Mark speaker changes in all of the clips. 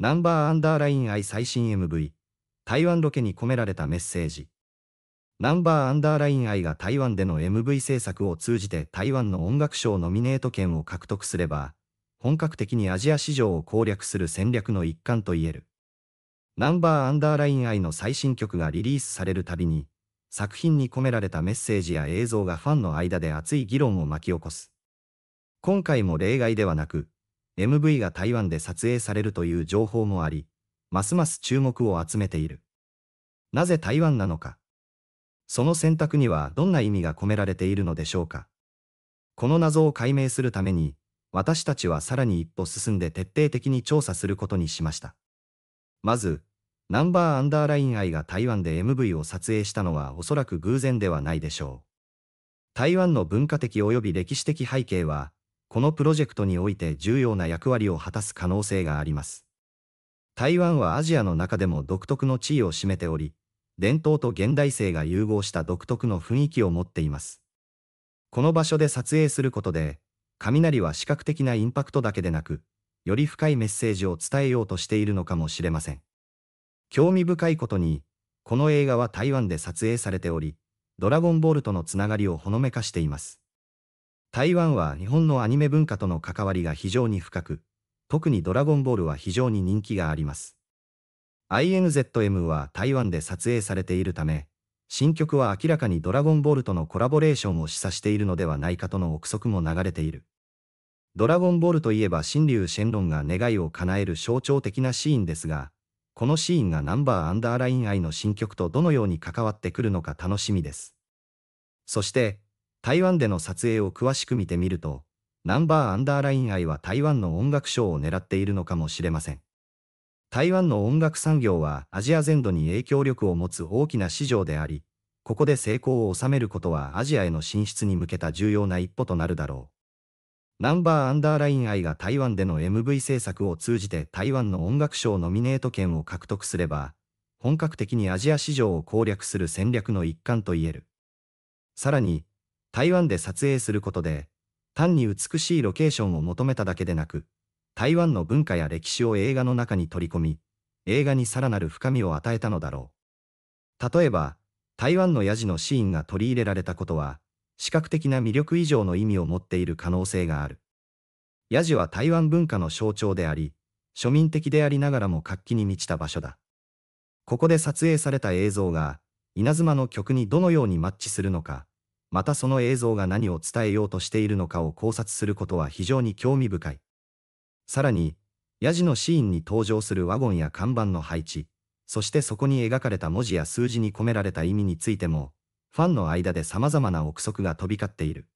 Speaker 1: ナンバーアンダーラインイ最新 MV、台湾ロケに込められたメッセージ。ナンバーアンダーラインイが台湾での MV 制作を通じて台湾の音楽賞ノミネート権を獲得すれば、本格的にアジア市場を攻略する戦略の一環と言える。ナンバーアンダーラインイの最新曲がリリースされるたびに、作品に込められたメッセージや映像がファンの間で熱い議論を巻き起こす。今回も例外ではなく、MV が台湾で撮影されるという情報もあり、ますます注目を集めている。なぜ台湾なのか。その選択にはどんな意味が込められているのでしょうか。この謎を解明するために、私たちはさらに一歩進んで徹底的に調査することにしました。まず、ナンバーアンダーライン愛が台湾で MV を撮影したのはおそらく偶然ではないでしょう。台湾の文化的及び歴史的背景は、このプロジェクトにおいて重要な役割を果たす可能性があります。台湾はアジアの中でも独特の地位を占めており、伝統と現代性が融合した独特の雰囲気を持っています。この場所で撮影することで、雷は視覚的なインパクトだけでなく、より深いメッセージを伝えようとしているのかもしれません。興味深いことに、この映画は台湾で撮影されており、ドラゴンボールとのつながりをほのめかしています。台湾は日本のアニメ文化との関わりが非常に深く、特にドラゴンボールは非常に人気があります。INZM は台湾で撮影されているため、新曲は明らかにドラゴンボールとのコラボレーションを示唆しているのではないかとの憶測も流れている。ドラゴンボールといえば新竜シェンロンが願いを叶える象徴的なシーンですが、このシーンがナンバーアンダーライン愛の新曲とどのように関わってくるのか楽しみです。そして、台湾での撮影を詳しく見てみると、ナンバーアンダーライン愛は台湾の音楽賞を狙っているのかもしれません。台湾の音楽産業はアジア全土に影響力を持つ大きな市場であり、ここで成功を収めることはアジアへの進出に向けた重要な一歩となるだろう。ナンバーアンダーライン愛が台湾での MV 制作を通じて台湾の音楽賞ノミネート権を獲得すれば、本格的にアジア市場を攻略する戦略の一環と言える。さらに、台湾で撮影することで、単に美しいロケーションを求めただけでなく、台湾の文化や歴史を映画の中に取り込み、映画にさらなる深みを与えたのだろう。例えば、台湾のヤジのシーンが取り入れられたことは、視覚的な魅力以上の意味を持っている可能性がある。ヤジは台湾文化の象徴であり、庶民的でありながらも活気に満ちた場所だ。ここで撮影された映像が、稲妻の曲にどのようにマッチするのか、またその映像が何を伝えようとしているのかを考察することは非常に興味深い。さらに、ヤジのシーンに登場するワゴンや看板の配置、そしてそこに描かれた文字や数字に込められた意味についても、ファンの間で様々な憶測が飛び交っている。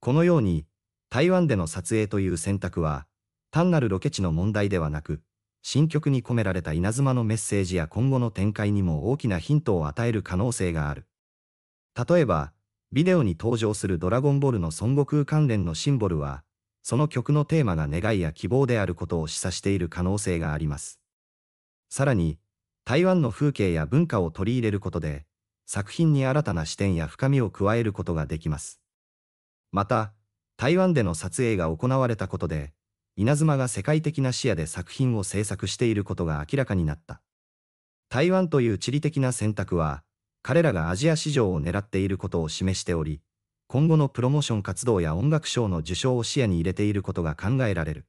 Speaker 1: このように、台湾での撮影という選択は、単なるロケ地の問題ではなく、新曲に込められた稲妻のメッセージや今後の展開にも大きなヒントを与える可能性がある。例えば、ビデオに登場するドラゴンボールの孫悟空関連のシンボルは、その曲のテーマが願いや希望であることを示唆している可能性があります。さらに、台湾の風景や文化を取り入れることで、作品に新たな視点や深みを加えることができます。また、台湾での撮影が行われたことで、稲妻が世界的な視野で作品を制作していることが明らかになった。台湾という地理的な選択は、彼らがアジア市場を狙っていることを示しており、今後のプロモーション活動や音楽賞の受賞を視野に入れていることが考えられる。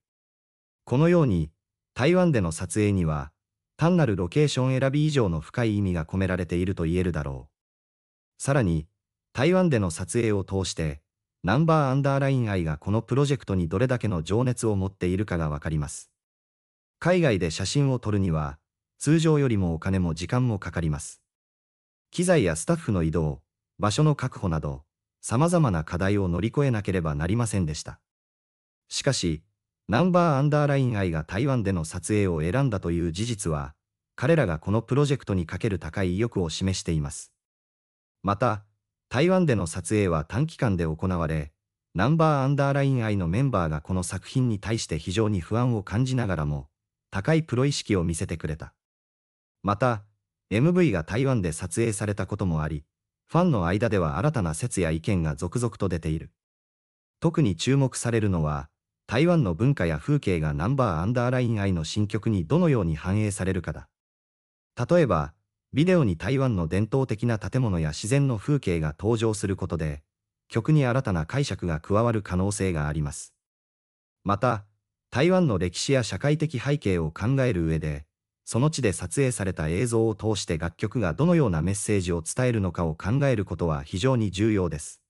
Speaker 1: このように、台湾での撮影には、単なるロケーション選び以上の深い意味が込められていると言えるだろう。さらに、台湾での撮影を通して、ナンバーアンダーライン愛がこのプロジェクトにどれだけの情熱を持っているかがわかります。海外で写真を撮るには、通常よりもお金も時間もかかります。機材やスタッフの移動、場所の確保など、様々な課題を乗り越えなければなりませんでした。しかし、ナンバーアンダーライン愛が台湾での撮影を選んだという事実は、彼らがこのプロジェクトにかける高い意欲を示しています。また、台湾での撮影は短期間で行われ、ナンバーアンダーライン愛のメンバーがこの作品に対して非常に不安を感じながらも、高いプロ意識を見せてくれた。また、MV が台湾で撮影されたこともあり、ファンの間では新たな説や意見が続々と出ている。特に注目されるのは、台湾の文化や風景がナンバーアンダーライン愛の新曲にどのように反映されるかだ。例えば、ビデオに台湾の伝統的な建物や自然の風景が登場することで、曲に新たな解釈が加わる可能性があります。また、台湾の歴史や社会的背景を考える上で、その地で撮影された映像を通して楽曲がどのようなメッセージを伝えるのかを考えることは非常に重要です。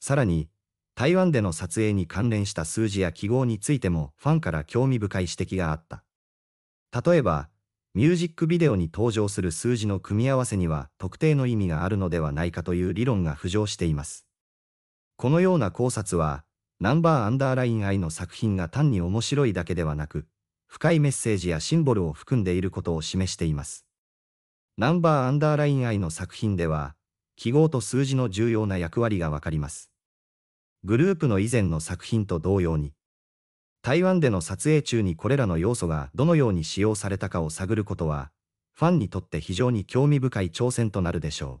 Speaker 1: さらに、台湾での撮影に関連した数字や記号についてもファンから興味深い指摘があった。例えば、ミュージックビデオに登場する数字の組み合わせには特定の意味があるのではないかという理論が浮上しています。このような考察は、ナンバーアンダーライン愛の作品が単に面白いだけではなく、深いメッセージやシンボルを含んでいることを示しています。ナンバーアンダーライン i の作品では、記号と数字の重要な役割がわかります。グループの以前の作品と同様に、台湾での撮影中にこれらの要素がどのように使用されたかを探ることは、ファンにとって非常に興味深い挑戦となるでしょう。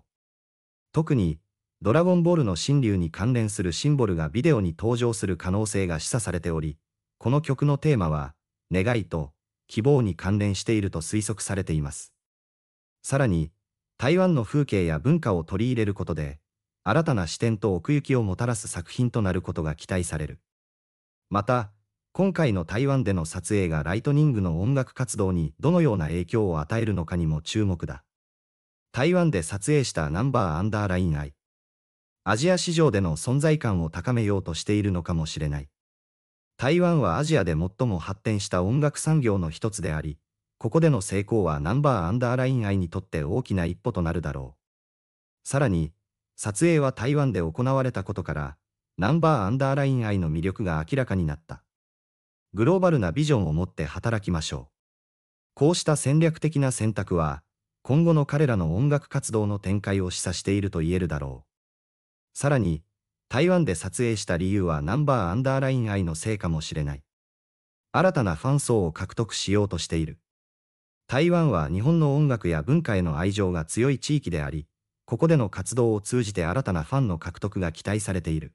Speaker 1: 特に、ドラゴンボールの神竜に関連するシンボルがビデオに登場する可能性が示唆されており、この曲のテーマは、願いと希望に関連していると推測されています。さらに、台湾の風景や文化を取り入れることで、新たな視点と奥行きをもたらす作品となることが期待される。また、今回の台湾での撮影がライトニングの音楽活動にどのような影響を与えるのかにも注目だ。台湾で撮影したナンバーアンダーライン愛。アジア市場での存在感を高めようとしているのかもしれない。台湾はアジアで最も発展した音楽産業の一つであり、ここでの成功はナンバーアンダーライン愛にとって大きな一歩となるだろう。さらに、撮影は台湾で行われたことから、ナンバーアンダーライン愛の魅力が明らかになった。グローバルなビジョンを持って働きましょう。こうした戦略的な選択は、今後の彼らの音楽活動の展開を示唆していると言えるだろう。さらに、台湾で撮影した理由はナンバーアンダーライン愛のせいかもしれない。新たなファン層を獲得しようとしている。台湾は日本の音楽や文化への愛情が強い地域であり、ここでの活動を通じて新たなファンの獲得が期待されている。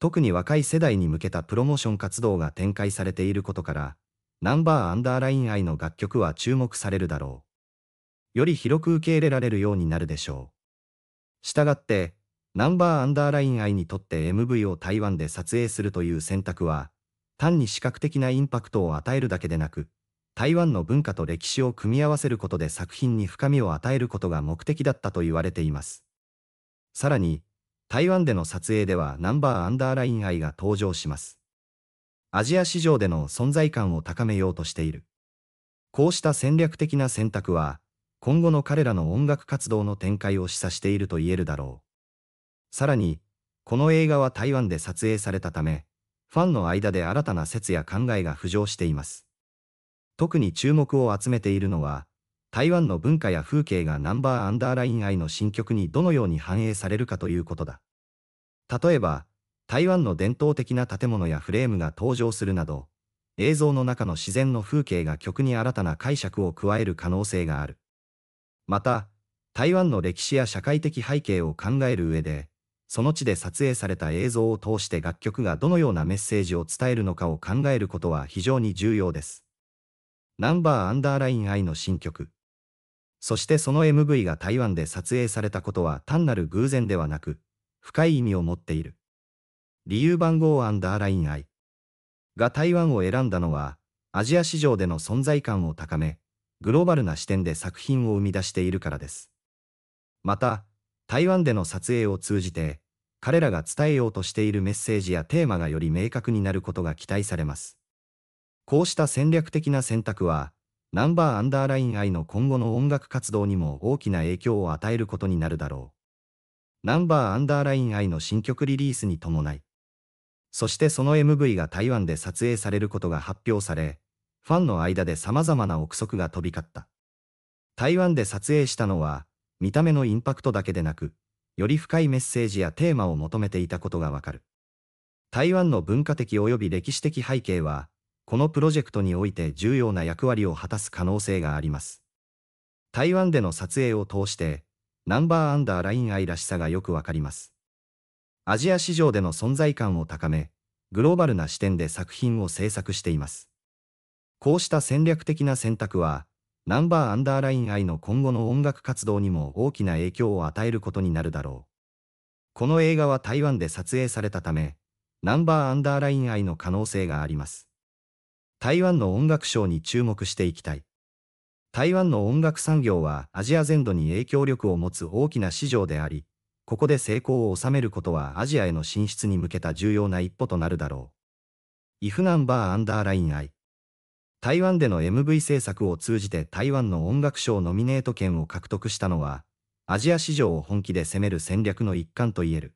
Speaker 1: 特に若い世代に向けたプロモーション活動が展開されていることから、ナンバーアンダーライン愛の楽曲は注目されるだろう。より広く受け入れられるようになるでしょう。したがって、ナンバーアンダーライン愛にとって MV を台湾で撮影するという選択は、単に視覚的なインパクトを与えるだけでなく、台湾の文化と歴史を組み合わせることで作品に深みを与えることが目的だったと言われています。さらに、台湾での撮影ではナンバーアンダーライン愛が登場します。アジア市場での存在感を高めようとしている。こうした戦略的な選択は、今後の彼らの音楽活動の展開を示唆していると言えるだろう。さらに、この映画は台湾で撮影されたため、ファンの間で新たな説や考えが浮上しています。特に注目を集めているのは、台湾の文化や風景がナンバーアンダーライン愛の新曲にどのように反映されるかということだ。例えば、台湾の伝統的な建物やフレームが登場するなど、映像の中の自然の風景が曲に新たな解釈を加える可能性がある。また、台湾の歴史や社会的背景を考える上で、その地で撮影された映像を通して楽曲がどのようなメッセージを伝えるのかを考えることは非常に重要です。ナンバーアンダーライン I の新曲。そしてその MV が台湾で撮影されたことは単なる偶然ではなく、深い意味を持っている。理由番号アンダーライン I が台湾を選んだのは、アジア市場での存在感を高め、グローバルな視点で作品を生み出しているからです。また、台湾での撮影を通じて、彼らが伝えようとしているメッセージやテーマがより明確になることが期待されます。こうした戦略的な選択は、ナンバーアンダーライン愛の今後の音楽活動にも大きな影響を与えることになるだろう。ナンバーアンダーライン愛の新曲リリースに伴い、そしてその MV が台湾で撮影されることが発表され、ファンの間で様々な憶測が飛び交った。台湾で撮影したのは、見た目のインパクトだけでなく、より深いメッセージやテーマを求めていたことがわかる。台湾の文化的及び歴史的背景は、このプロジェクトにおいて重要な役割を果たす可能性があります。台湾での撮影を通して、ナンバーアンダーライン愛らしさがよくわかります。アジア市場での存在感を高め、グローバルな視点で作品を制作しています。こうした戦略的な選択は、ナンバーアンダーライン愛の今後の音楽活動にも大きな影響を与えることになるだろう。この映画は台湾で撮影されたため、ナンバーアンダーライン愛の可能性があります。台湾の音楽賞に注目していきたい。台湾の音楽産業はアジア全土に影響力を持つ大きな市場であり、ここで成功を収めることはアジアへの進出に向けた重要な一歩となるだろう。イフナンバーアンダーライン愛。台湾での MV 制作を通じて台湾の音楽賞ノミネート権を獲得したのは、アジア市場を本気で攻める戦略の一環と言える。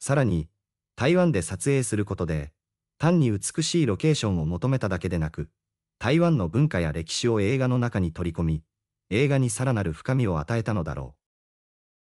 Speaker 1: さらに、台湾で撮影することで、単に美しいロケーションを求めただけでなく、台湾の文化や歴史を映画の中に取り込み、映画にさらなる深みを与えたのだろう。